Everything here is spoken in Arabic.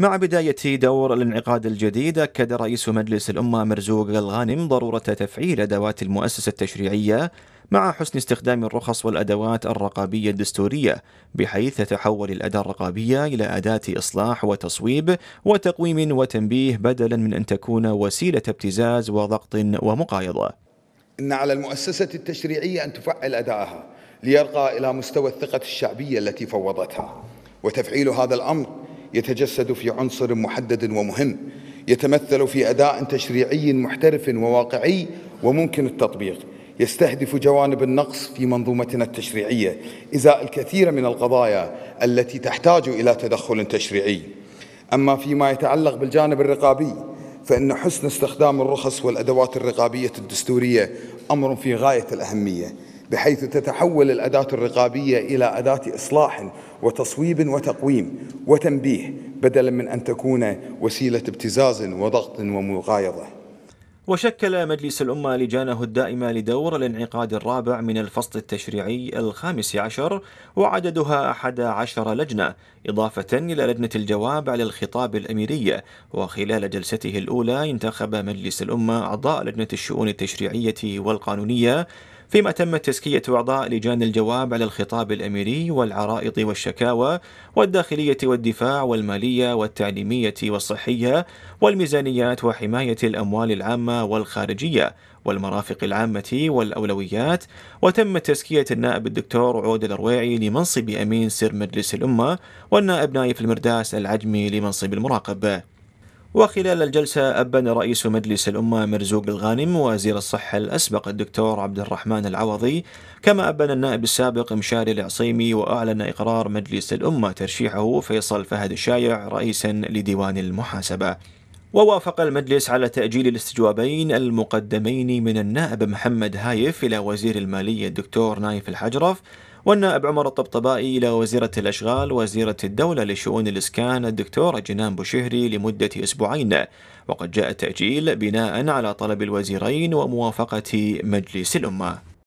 مع بداية دور الانعقاد الجديد أكد رئيس مجلس الأمة مرزوق الغانم ضرورة تفعيل أدوات المؤسسة التشريعية مع حسن استخدام الرخص والأدوات الرقابية الدستورية بحيث تتحول الأداة الرقابية إلى أداة إصلاح وتصويب وتقويم وتنبيه بدلا من أن تكون وسيلة ابتزاز وضغط ومقايضة إن على المؤسسة التشريعية أن تفعل أداءها ليرقى إلى مستوى الثقة الشعبية التي فوضتها وتفعيل هذا الأمر يتجسد في عنصر محدد ومهم يتمثل في أداء تشريعي محترف وواقعي وممكن التطبيق يستهدف جوانب النقص في منظومتنا التشريعية إزاء الكثير من القضايا التي تحتاج إلى تدخل تشريعي أما فيما يتعلق بالجانب الرقابي فإن حسن استخدام الرخص والأدوات الرقابية الدستورية أمر في غاية الأهمية بحيث تتحول الأداة الرقابية إلى أداة إصلاح وتصويب وتقويم وتنبيه بدلا من أن تكون وسيلة ابتزاز وضغط ومغايضة وشكل مجلس الأمة لجانه الدائمة لدور الانعقاد الرابع من الفصل التشريعي الخامس عشر وعددها أحد عشر لجنة إضافة إلى لجنة الجواب على الخطاب الأميرية وخلال جلسته الأولى انتخب مجلس الأمة أعضاء لجنة الشؤون التشريعية والقانونية فيما تمت تزكية أعضاء لجان الجواب على الخطاب الأميري والعرائض والشكاوى والداخلية والدفاع والمالية والتعليمية والصحية والميزانيات وحماية الأموال العامة والخارجية والمرافق العامة والأولويات وتم تزكية النائب الدكتور عود الأرويعي لمنصب أمين سر مجلس الأمة والنائب نايف المرداس العجمي لمنصب المراقب وخلال الجلسة أبان رئيس مجلس الأمة مرزوق الغانم وزير الصحة الأسبق الدكتور عبد الرحمن العوضي كما أبان النائب السابق مشاري العصيمي وأعلن إقرار مجلس الأمة ترشيحه فيصل فهد الشايع رئيسا لديوان المحاسبة ووافق المجلس على تأجيل الاستجوابين المقدمين من النائب محمد هايف إلى وزير المالية الدكتور نايف الحجرف والنائب عمر الطبطبائي إلى وزيرة الأشغال وزيرة الدولة لشؤون الإسكان الدكتورة جنان بوشهري لمدة أسبوعين وقد جاء التأجيل بناء على طلب الوزيرين وموافقة مجلس الأمة